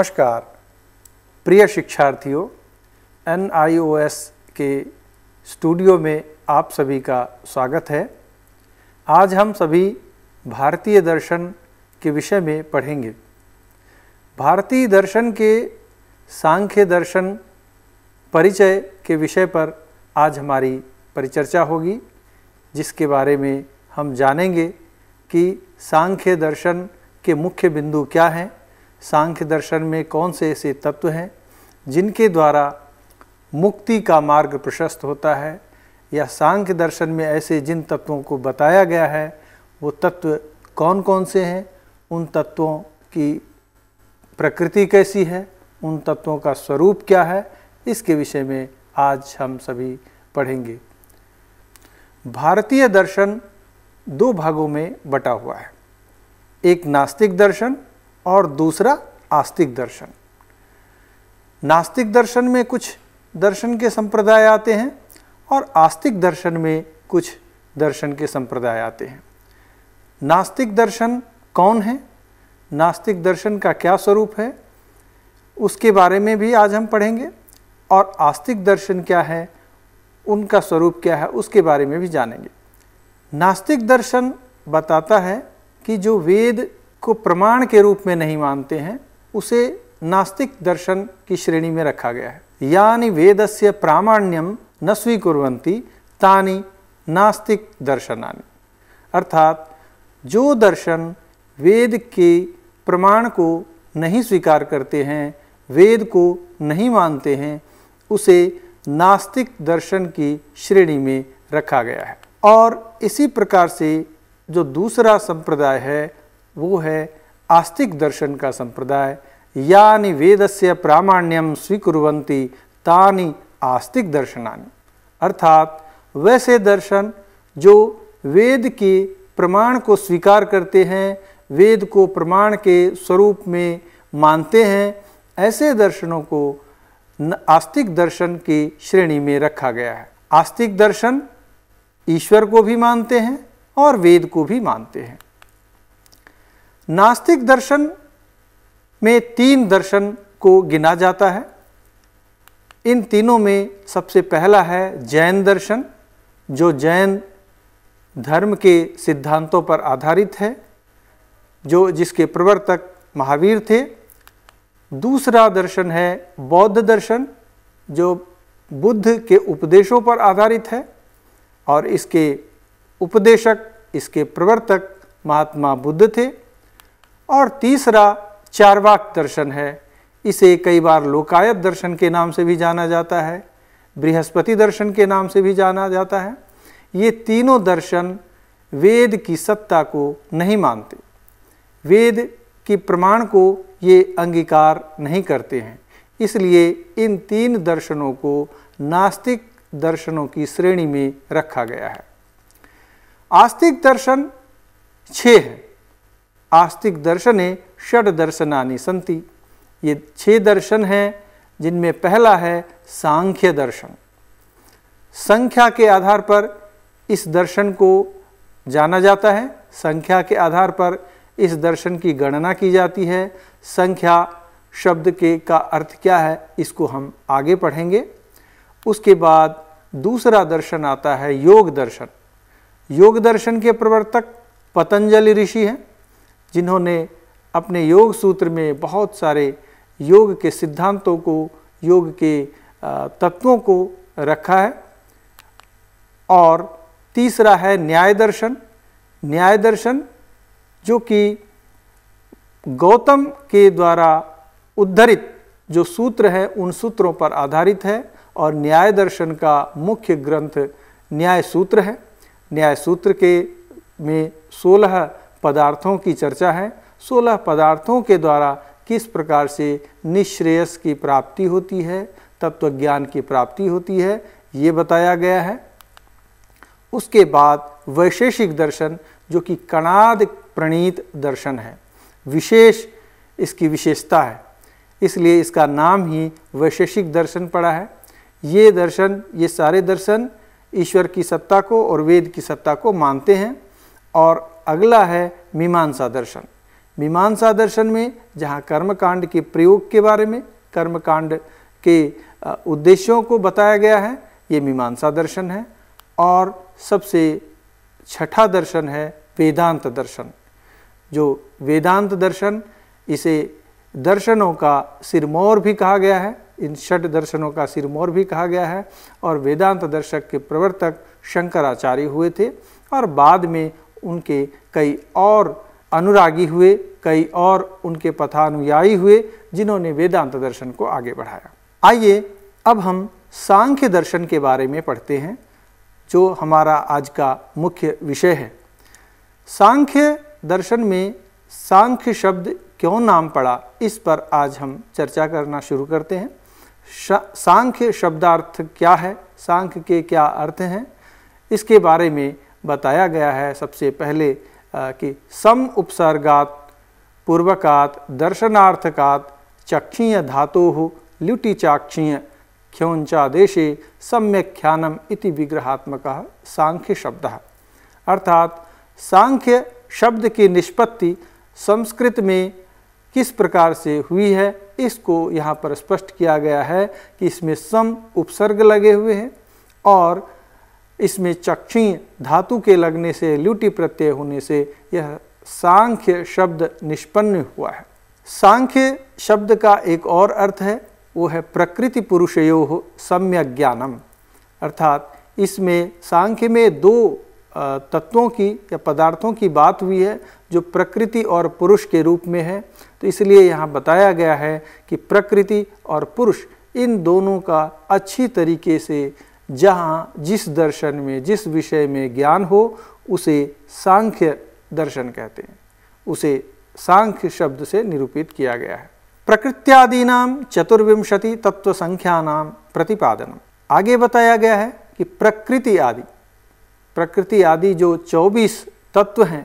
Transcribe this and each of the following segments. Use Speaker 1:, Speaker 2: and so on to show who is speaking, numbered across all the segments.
Speaker 1: नमस्कार प्रिय शिक्षार्थियों एन के स्टूडियो में आप सभी का स्वागत है आज हम सभी भारतीय दर्शन के विषय में पढ़ेंगे भारतीय दर्शन के सांख्य दर्शन परिचय के विषय पर आज हमारी परिचर्चा होगी जिसके बारे में हम जानेंगे कि सांख्य दर्शन के मुख्य बिंदु क्या हैं सांख्य दर्शन में कौन से ऐसे तत्व हैं जिनके द्वारा मुक्ति का मार्ग प्रशस्त होता है या सांख्य दर्शन में ऐसे जिन तत्वों को बताया गया है वो तत्व कौन कौन से हैं उन तत्वों की प्रकृति कैसी है उन तत्वों का स्वरूप क्या है इसके विषय में आज हम सभी पढ़ेंगे भारतीय दर्शन दो भागों में बटा हुआ है एक नास्तिक दर्शन और दूसरा आस्तिक दर्शन नास्तिक दर्शन में कुछ दर्शन के संप्रदाय आते हैं और आस्तिक दर्शन में कुछ दर्शन के संप्रदाय आते हैं नास्तिक दर्शन कौन है नास्तिक दर्शन का क्या स्वरूप है उसके बारे में भी आज हम पढ़ेंगे और आस्तिक दर्शन क्या है उनका स्वरूप क्या है उसके बारे में भी जानेंगे नास्तिक दर्शन बताता है कि जो वेद को प्रमाण के रूप में नहीं मानते हैं उसे नास्तिक दर्शन की श्रेणी में रखा गया है यानी वेद से प्रामाण्यम न स्वीकुवंती तानी नास्तिक दर्शन अर्थात जो दर्शन वेद के प्रमाण को नहीं स्वीकार करते हैं वेद को नहीं मानते हैं उसे नास्तिक दर्शन की श्रेणी में रखा गया है और इसी प्रकार से जो दूसरा संप्रदाय है वो है आस्तिक दर्शन का संप्रदाय यानी वेद से प्रामाण्यम स्वीकुवंती तानी आस्तिक दर्शनानि अर्थात वैसे दर्शन जो वेद के प्रमाण को स्वीकार करते हैं वेद को प्रमाण के स्वरूप में मानते हैं ऐसे दर्शनों को आस्तिक दर्शन की श्रेणी में रखा गया है आस्तिक दर्शन ईश्वर को भी मानते हैं और वेद को भी मानते हैं नास्तिक दर्शन में तीन दर्शन को गिना जाता है इन तीनों में सबसे पहला है जैन दर्शन जो जैन धर्म के सिद्धांतों पर आधारित है जो जिसके प्रवर्तक महावीर थे दूसरा दर्शन है बौद्ध दर्शन जो बुद्ध के उपदेशों पर आधारित है और इसके उपदेशक इसके प्रवर्तक महात्मा बुद्ध थे और तीसरा चारवाक दर्शन है इसे कई बार लोकायत दर्शन के नाम से भी जाना जाता है बृहस्पति दर्शन के नाम से भी जाना जाता है ये तीनों दर्शन वेद की सत्ता को नहीं मानते वेद की प्रमाण को ये अंगीकार नहीं करते हैं इसलिए इन तीन दर्शनों को नास्तिक दर्शनों की श्रेणी में रखा गया है आस्तिक दर्शन छः है आस्तिक दर्शने षड दर्शनानि संति ये छह दर्शन हैं जिनमें पहला है सांख्य दर्शन संख्या के आधार पर इस दर्शन को जाना जाता है संख्या के आधार पर इस दर्शन की गणना की जाती है संख्या शब्द के का अर्थ क्या है इसको हम आगे पढ़ेंगे उसके बाद दूसरा दर्शन आता है योग दर्शन योग दर्शन के प्रवर्तक पतंजलि ऋषि हैं जिन्होंने अपने योग सूत्र में बहुत सारे योग के सिद्धांतों को योग के तत्वों को रखा है और तीसरा है न्याय दर्शन न्याय दर्शन जो कि गौतम के द्वारा उद्धरित जो सूत्र है उन सूत्रों पर आधारित है और न्याय दर्शन का मुख्य ग्रंथ न्याय सूत्र है न्याय सूत्र के में सोलह पदार्थों की चर्चा है सोलह पदार्थों के द्वारा किस प्रकार से निश्रेयस की प्राप्ति होती है तत्व ज्ञान की प्राप्ति होती है ये बताया गया है उसके बाद वैशेषिक दर्शन जो कि कणाद प्रणीत दर्शन है विशेष इसकी विशेषता है इसलिए इसका नाम ही वैशेषिक दर्शन पड़ा है ये दर्शन ये सारे दर्शन ईश्वर की सत्ता को और वेद की सत्ता को मानते हैं और अगला है मीमांसा दर्शन मीमांसा दर्शन में जहाँ कर्मकांड के प्रयोग के बारे में कर्मकांड के उद्देश्यों को बताया गया है ये मीमांसा दर्शन है और सबसे छठा दर्शन है वेदांत दर्शन जो वेदांत दर्शन इसे दर्शनों का सिरमौर भी कहा गया है इन षठ दर्शनों का सिरमौर भी कहा गया है और वेदांत दर्शक के प्रवर्तक शंकराचार्य हुए थे और बाद में उनके कई और अनुरागी हुए कई और उनके पथानुयायी हुए जिन्होंने वेदांत दर्शन को आगे बढ़ाया आइए अब हम सांख्य दर्शन के बारे में पढ़ते हैं जो हमारा आज का मुख्य विषय है सांख्य दर्शन में सांख्य शब्द क्यों नाम पड़ा इस पर आज हम चर्चा करना शुरू करते हैं सांख्य शब्दार्थ क्या है सांख्य के क्या अर्थ हैं इसके बारे में बताया गया है सबसे पहले कि सम उपसर्गात पूर्वकात दर्शनार्थकात चक्षीय धातु ल्युटि चाक्षीय ख्योंचादेशे सम्यख्यानम इति विग्रहात्मक सांख्य शब्द अर्थात सांख्य शब्द की निष्पत्ति संस्कृत में किस प्रकार से हुई है इसको यहाँ पर स्पष्ट किया गया है कि इसमें सम उपसर्ग लगे हुए हैं और इसमें चक्षी धातु के लगने से ल्यूटी प्रत्यय होने से यह सांख्य शब्द निष्पन्न हुआ है सांख्य शब्द का एक और अर्थ है वो है प्रकृति पुरुषयो सम्यक ज्ञानम अर्थात इसमें सांख्य में दो तत्वों की या पदार्थों की बात हुई है जो प्रकृति और पुरुष के रूप में है तो इसलिए यहाँ बताया गया है कि प्रकृति और पुरुष इन दोनों का अच्छी तरीके से जहाँ जिस दर्शन में जिस विषय में ज्ञान हो उसे सांख्य दर्शन कहते हैं उसे सांख्य शब्द से निरूपित किया गया है नाम चतुर्विंशति तत्व संख्या नाम प्रतिपादन आगे बताया गया है कि प्रकृति आदि प्रकृति आदि जो 24 तत्व हैं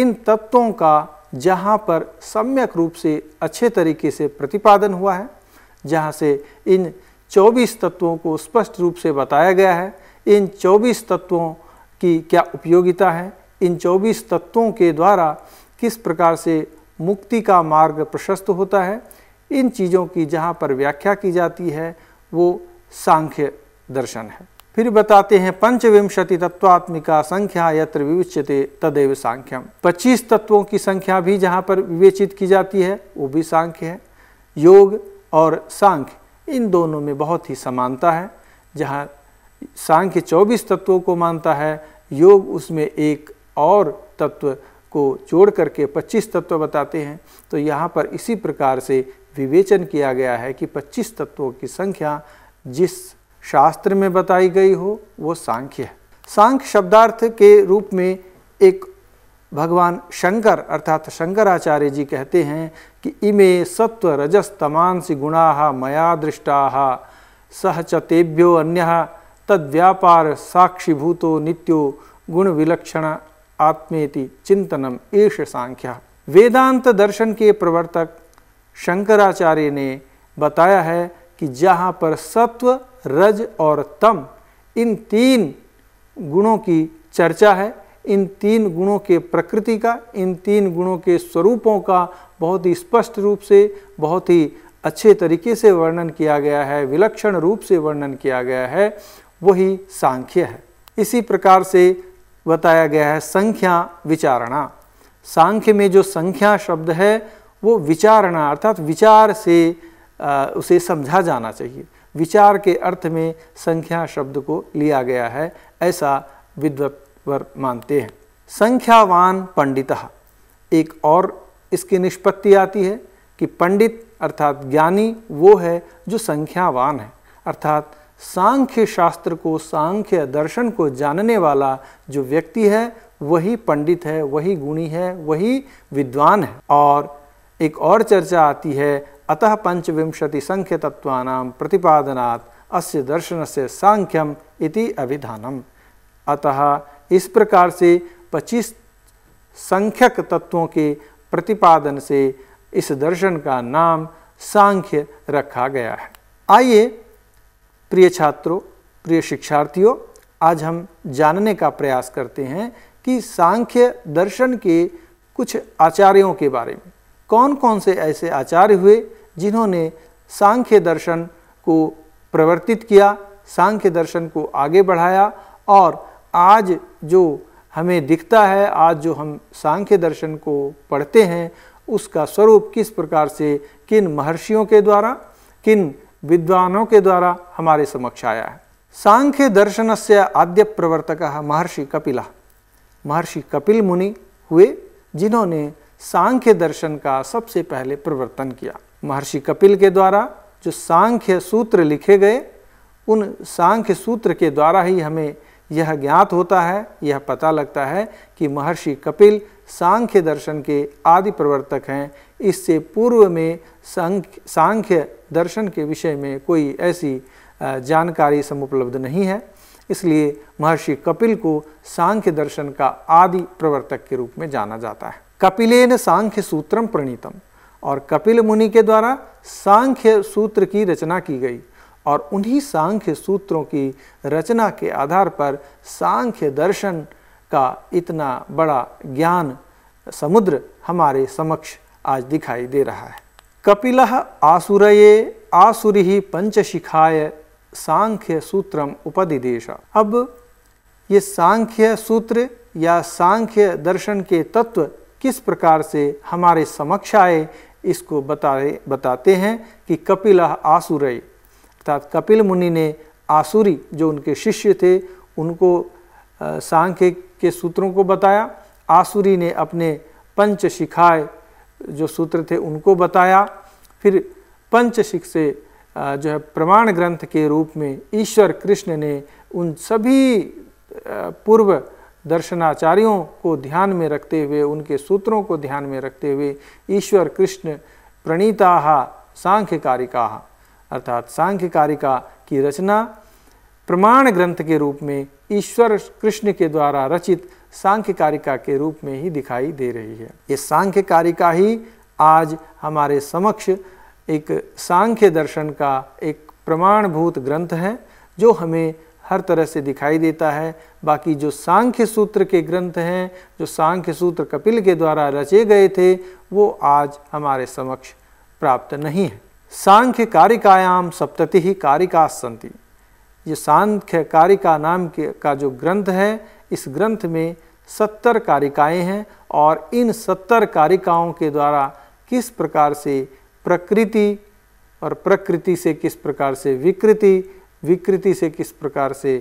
Speaker 1: इन तत्वों का जहाँ पर सम्यक रूप से अच्छे तरीके से प्रतिपादन हुआ है जहाँ से इन 24 तत्वों को स्पष्ट रूप से बताया गया है इन 24 तत्वों की क्या उपयोगिता है इन 24 तत्वों के द्वारा किस प्रकार से मुक्ति का मार्ग प्रशस्त होता है इन चीज़ों की जहाँ पर व्याख्या की जाती है वो सांख्य दर्शन है फिर बताते हैं पंचविंशति तत्वात्मिका संख्या यत्र विविच्यते तदेव सांख्यम 25 तत्वों की संख्या भी जहाँ पर विवेचित की जाती है वो भी सांख्य है योग और सांख्य इन दोनों में बहुत ही समानता है जहाँ सांख्य चौबीस तत्वों को मानता है योग उसमें एक और तत्व को जोड़ करके 25 तत्व बताते हैं तो यहाँ पर इसी प्रकार से विवेचन किया गया है कि 25 तत्वों की संख्या जिस शास्त्र में बताई गई हो वो सांख्य है सांख्य शब्दार्थ के रूप में एक भगवान शंकर अर्थात शंकराचार्य जी कहते हैं कि इमे सत्व रजस तमांसी गुणा मया दृष्टा सहचतेभ्यो अन्य तद्व्यापार साक्षीभूतो नित्यो गुण विलक्षण आत्मेति चिंतनम एष सांख्या वेदांत दर्शन के प्रवर्तक शंकराचार्य ने बताया है कि जहाँ पर सत्व रज और तम इन तीन गुणों की चर्चा है इन तीन गुणों के प्रकृति का इन तीन गुणों के स्वरूपों का बहुत ही स्पष्ट रूप से बहुत ही अच्छे तरीके से वर्णन किया गया है विलक्षण रूप से वर्णन किया गया है वही सांख्य है इसी प्रकार से बताया गया है संख्या विचारणा सांख्य में जो संख्या शब्द है वो विचारणा अर्थात विचार से आ, उसे समझा जाना चाहिए विचार के अर्थ में संख्या शब्द को लिया गया है ऐसा विद्वत वर मानते हैं संख्यावान पंडित एक और इसकी निष्पत्ति आती है कि पंडित अर्थात ज्ञानी वो है जो संख्यावान है अर्थात सांख्य शास्त्र को सांख्य दर्शन को जानने वाला जो व्यक्ति है वही पंडित है वही गुणी है वही विद्वान है और एक और चर्चा आती है अतः पंचविंशति संख्य तत्वा प्रतिपादनात् अस्य दर्शन से सांख्यम इति अभिधानम अतः इस प्रकार से 25 संख्यक तत्वों के प्रतिपादन से इस दर्शन का नाम सांख्य रखा गया है आइए प्रिय छात्रों प्रिय शिक्षार्थियों आज हम जानने का प्रयास करते हैं कि सांख्य दर्शन के कुछ आचार्यों के बारे में कौन कौन से ऐसे आचार्य हुए जिन्होंने सांख्य दर्शन को प्रवर्तित किया सांख्य दर्शन को आगे बढ़ाया और आज जो हमें दिखता है आज जो हम सांख्य दर्शन को पढ़ते हैं उसका स्वरूप किस प्रकार से किन महर्षियों के द्वारा किन विद्वानों के द्वारा हमारे समक्ष आया है सांख्य दर्शन से आद्य प्रवर्तक महर्षि कपिला महर्षि कपिल मुनि हुए जिन्होंने सांख्य दर्शन का सबसे पहले प्रवर्तन किया महर्षि कपिल के द्वारा जो सांख्य सूत्र लिखे गए उन सांख्य सूत्र के द्वारा ही हमें यह ज्ञात होता है यह पता लगता है कि महर्षि कपिल सांख्य दर्शन के आदि प्रवर्तक हैं इससे पूर्व में सांख्य दर्शन के विषय में कोई ऐसी जानकारी समुपलब्ध नहीं है इसलिए महर्षि कपिल को सांख्य दर्शन का आदि प्रवर्तक के रूप में जाना जाता है कपिलेन सांख्य सूत्रम प्रणीतम और कपिल मुनि के द्वारा सांख्य सूत्र की रचना की गई और उन्हीं सांख्य सूत्रों की रचना के आधार पर सांख्य दर्शन का इतना बड़ा ज्ञान समुद्र हमारे समक्ष आज दिखाई दे रहा है कपिल आसुरये आसुरी पंचशिखाय सांख्य सूत्रम उपदिदेश अब ये सांख्य सूत्र या सांख्य दर्शन के तत्व किस प्रकार से हमारे समक्ष आए इसको बताए बताते हैं कि कपिल आसुरय अर्थात कपिल मुनि ने आसुरी जो उनके शिष्य थे उनको सांख्य के सूत्रों को बताया आसुरी ने अपने पंच शिखाए जो सूत्र थे उनको बताया फिर पंचशिख से जो है प्रमाण ग्रंथ के रूप में ईश्वर कृष्ण ने उन सभी पूर्व दर्शनाचार्यों को ध्यान में रखते हुए उनके सूत्रों को ध्यान में रखते हुए ईश्वर कृष्ण प्रणीता सांख्यकारिका अर्थात सांख्य कारिका की रचना प्रमाण ग्रंथ के रूप में ईश्वर कृष्ण के द्वारा रचित सांख्य कारिका के रूप में ही दिखाई दे रही है ये सांख्य कारिका ही आज हमारे समक्ष एक सांख्य दर्शन का एक प्रमाणभूत ग्रंथ है जो हमें हर तरह से दिखाई देता है बाकी जो सांख्य सूत्र के ग्रंथ हैं जो सांख्य सूत्र कपिल के द्वारा रचे गए थे वो आज हमारे समक्ष प्राप्त नहीं है सांख्य कारिकायाम सप्तति कारिका संति ये सांख्य कारिका नाम के का जो ग्रंथ है इस ग्रंथ में सत्तर कारिकाएं हैं और इन सत्तर कारिकाओं के द्वारा किस प्रकार से प्रकृति और प्रकृति से किस प्रकार से विकृति विकृति से किस प्रकार से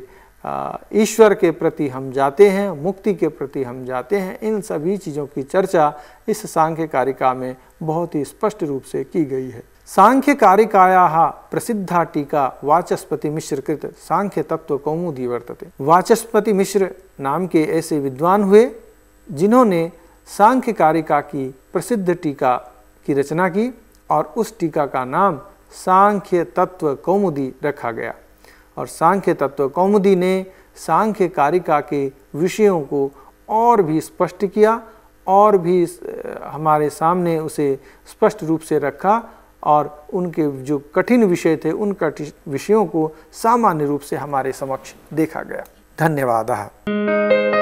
Speaker 1: ईश्वर के प्रति हम जाते हैं मुक्ति के प्रति हम जाते हैं इन सभी चीज़ों की चर्चा इस सांख्य कारिका में बहुत ही स्पष्ट रूप से की गई है सांख्यकारिकाया प्रसिद्धा टीका वाचस्पति कृत सांख्य तत्व कौमुदी वर्तते वाचस्पति मिश्र नाम के ऐसे विद्वान हुए जिन्होंने सांख्यकारिका की प्रसिद्ध टीका की रचना की और उस टीका का नाम सांख्य तत्व कौमुदी रखा गया और सांख्य तत्व कौमुदी ने सांख्य के विषयों को और भी स्पष्ट किया और भी हमारे सामने उसे स्पष्ट रूप से रखा और उनके जो कठिन विषय थे उन कठिन विषयों को सामान्य रूप से हमारे समक्ष देखा गया धन्यवाद